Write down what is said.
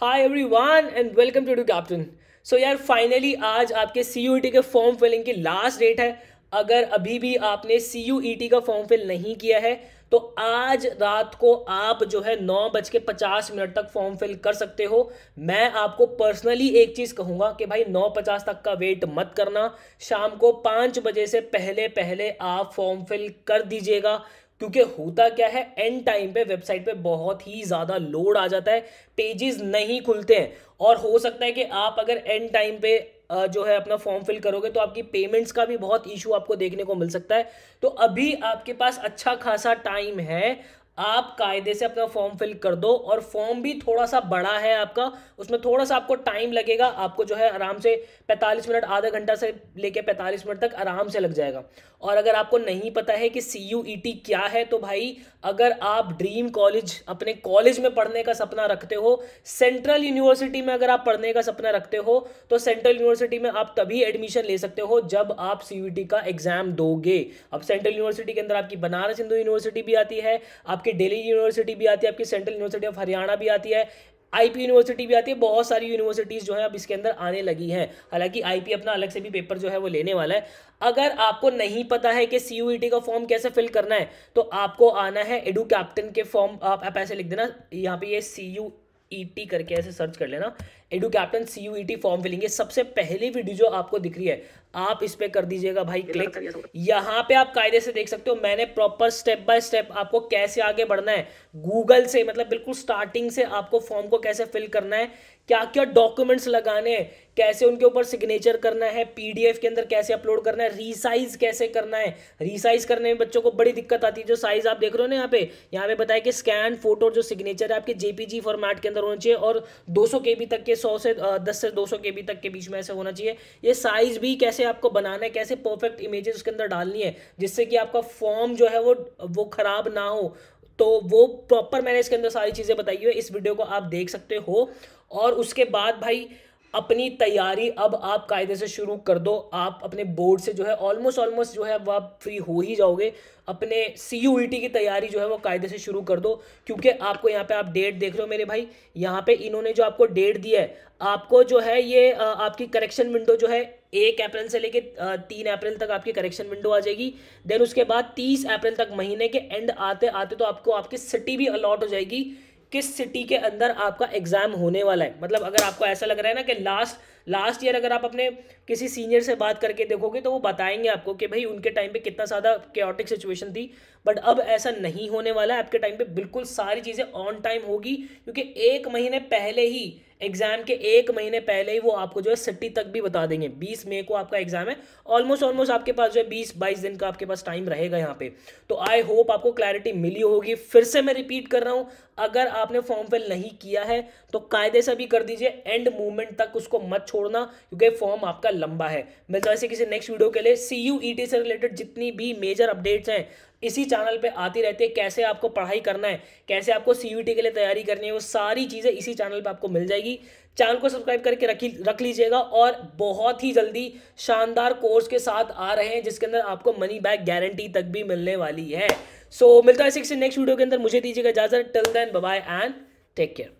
high everyone and welcome to Edu Captain so यार finally आज आपके C U T के form filling की लास्ट डेट है अगर अभी भी आपने सी यू ई टी का फॉर्म फिल नहीं किया है तो आज रात को आप जो है नौ बज के पचास मिनट तक फॉर्म फिल कर सकते हो मैं आपको पर्सनली एक चीज़ कहूँगा कि भाई नौ पचास तक का वेट मत करना शाम को पाँच बजे से पहले पहले आप फॉर्म फिल कर दीजिएगा क्योंकि होता क्या है एंड टाइम पे वेबसाइट पे बहुत ही ज़्यादा लोड आ जाता है पेजेस नहीं खुलते हैं और हो सकता है कि आप अगर एंड टाइम पे जो है अपना फॉर्म फिल करोगे तो आपकी पेमेंट्स का भी बहुत इशू आपको देखने को मिल सकता है तो अभी आपके पास अच्छा खासा टाइम है आप कायदे से अपना फॉर्म फिल कर दो और फॉर्म भी थोड़ा सा बड़ा है आपका उसमें थोड़ा सा आपको टाइम लगेगा आपको जो है आराम से 45 मिनट आधा घंटा से लेके 45 मिनट तक आराम से लग जाएगा और अगर आपको नहीं पता है कि सी यू ई टी क्या है तो भाई अगर आप ड्रीम कॉलेज अपने कॉलेज में पढ़ने का सपना रखते हो सेंट्रल यूनिवर्सिटी में अगर आप पढ़ने का सपना रखते हो तो सेंट्रल यूनिवर्सिटी में आप तभी एडमिशन ले सकते हो जब आप सी e का एग्ज़ाम दोगे अब सेंट्रल यूनिवर्सिटी के अंदर आपकी बनारस हिंदू यूनिवर्सिटी भी आती है आपके आपकी डेली यूनिवर्सिटी भी आती है आपकी सेंट्रल यूनिवर्सिटी ऑफ हरियाणा भी आती है आईपी यूनिवर्सिटी भी आती है बहुत सारी यूनिवर्सिटीज़ जो है अब इसके अंदर आने लगी हैं हालांकि आईपी अपना अलग से भी पेपर जो है वो लेने वाला है अगर आपको नहीं पता है कि सी e का फॉर्म कैसे फिल करना है तो आपको आना है एडू कैप्टन के फॉर्म आप, आप ऐसे लिख देना यहाँ पे ये सी यू ई e करके ऐसे सर्च कर लेना Edu Captain C U E form filling ये सबसे पहली वीडियो जो आपको दिख रही है आप इस पर कर दीजिएगा भाई क्लिक यहाँ पे आप कायदे से देख सकते हो मैंने प्रॉपर स्टेप बाय स्टेप आपको कैसे आगे बढ़ना है गूगल से मतलब बिल्कुल स्टार्टिंग से आपको फॉर्म को कैसे फिल करना है क्या क्या डॉक्यूमेंट्स लगाने हैं कैसे उनके ऊपर सिग्नेचर करना है पीडीएफ के अंदर कैसे अपलोड करना है रीसाइज कैसे करना है रीसाइज करने में बच्चों को बड़ी दिक्कत आती है जो साइज आप देख रहे हो ना यहाँ पे यहाँ पे बताया कि स्कैन फोटो जो सिग्नेचर है आपके जेपीजी फॉर्मेट के अंदर होना चाहिए और 200 केबी तक के सौ से दस से 200 केबी तक के बीच में ऐसे होना चाहिए ये साइज भी कैसे आपको बनाना है कैसे परफेक्ट इमेजेस उसके अंदर डालनी है जिससे कि आपका फॉर्म जो है वो वो खराब ना हो तो वो प्रॉपर मैंने इसके अंदर सारी चीज़ें बताई हुई है इस वीडियो को आप देख सकते हो और उसके बाद भाई अपनी तैयारी अब आप कायदे से शुरू कर दो आप अपने बोर्ड से जो है ऑलमोस्ट ऑलमोस्ट जो है अब आप फ्री हो ही जाओगे अपने सी यू की तैयारी जो है वो कायदे से शुरू कर दो क्योंकि आपको यहाँ पे आप डेट देख रहे हो मेरे भाई यहाँ पे इन्होंने जो आपको डेट दिया है आपको जो है ये आपकी करेक्शन विंडो जो है एक अप्रैल से लेके तीन अप्रैल तक आपकी करेक्शन विंडो आ जाएगी देन उसके बाद तीस अप्रैल तक महीने के एंड आते आते तो आपको आपकी सिटी भी अलॉट हो जाएगी किस सिटी के अंदर आपका एग्जाम होने वाला है मतलब अगर आपको ऐसा लग रहा है ना कि लास्ट लास्ट ईयर अगर आप अपने किसी सीनियर से बात करके देखोगे तो वो बताएंगे आपको कि भाई उनके टाइम पे कितना ज़्यादा केयटिक सिचुएशन थी बट अब ऐसा नहीं होने वाला है आपके टाइम पे बिल्कुल सारी चीज़ें ऑन टाइम होगी क्योंकि एक महीने पहले ही एग्जाम के एक महीने पहले ही वो आपको जो है सिटी तक भी बता देंगे 20 मई को आपका एग्जाम है ऑलमोस्ट ऑलमोस्ट आपके पास जो है 20 22 दिन का आपके पास टाइम रहेगा यहाँ पे तो आई होप आपको क्लैरिटी मिली होगी फिर से मैं रिपीट कर रहा हूँ अगर आपने फॉर्म फिल नहीं किया है तो कायदे से भी कर दीजिए एंड मूवमेंट तक उसको मत छोड़ छोड़ना क्योंकि फॉर्म आपका लंबा है मिलता तो है किसी नेक्स्ट वीडियो के लिए सी यू ई टी से रिलेटेड जितनी भी मेजर अपडेट्स हैं इसी चैनल पे आती रहती है कैसे आपको पढ़ाई करना है कैसे आपको सी यू टी के लिए तैयारी करनी है वो सारी चीज़ें इसी चैनल पे आपको मिल जाएगी चैनल को सब्सक्राइब करके रखी रख लीजिएगा और बहुत ही जल्दी शानदार कोर्स के साथ आ रहे हैं जिसके अंदर आपको मनी बैक गारंटी तक भी मिलने वाली है सो so, मिलता है सिक्स नेक्स्ट वीडियो के अंदर मुझे दीजिएगा इजाजत till then bye and take care